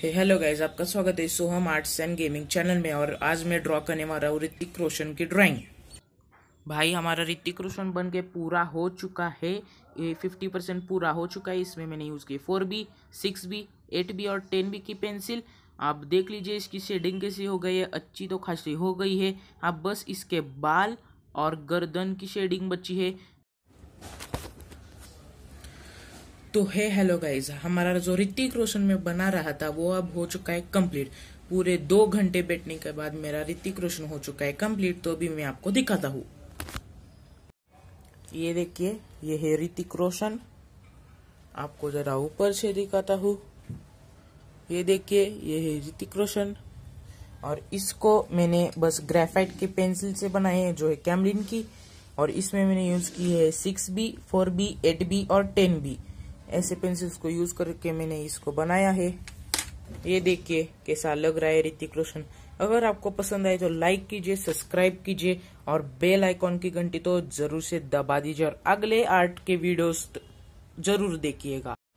hello hey, guys आपका स्वागत है Soham arts and gaming channel में और आज मैं ड्रॉ करने वाला हूँ ऋतिक रोशन की ड्राइंग भाई हमारा ऋतिक रोशन बन के पूरा हो चुका है ये फिफ्टी परसेंट पूरा हो चुका है इसमें मैंने यूज़ किया four B six B eight B और टेन बी की पेंसिल आप देख लीजिए इसकी शेडिंग कैसी हो गई है अच्छी तो खासी हो गई है आप बस इसके बाल और गर्दन की शेडिंग बची है तो है हेलो गाइज हमारा जो ऋतिक रोशन में बना रहा था वो अब हो चुका है कंप्लीट पूरे दो घंटे बैठने के बाद मेरा ऋतिक रोशन हो चुका है कंप्लीट तो अभी मैं आपको दिखाता हूँ ये देखिए ये है ऋतिक रोशन आपको जरा ऊपर से दिखाता हूँ ये देखिए ये है ऋतिक रोशन और इसको मैंने बस ग्रेफाइट के पेंसिल से बनाए हैं जो है कैमरिन की और इसमें मैंने यूज की है six B four B eight B और टेन बी ऐसे पेंसिल्स को यूज करके मैंने इसको बनाया है ये देखिए कैसा लग रहा है ऋतिक रोशन अगर आपको पसंद आए तो लाइक कीजिए सब्सक्राइब कीजिए और बेल आइकॉन की घंटी तो जरूर से दबा दीजिए और अगले आर्ट के वीडियोस जरूर देखिएगा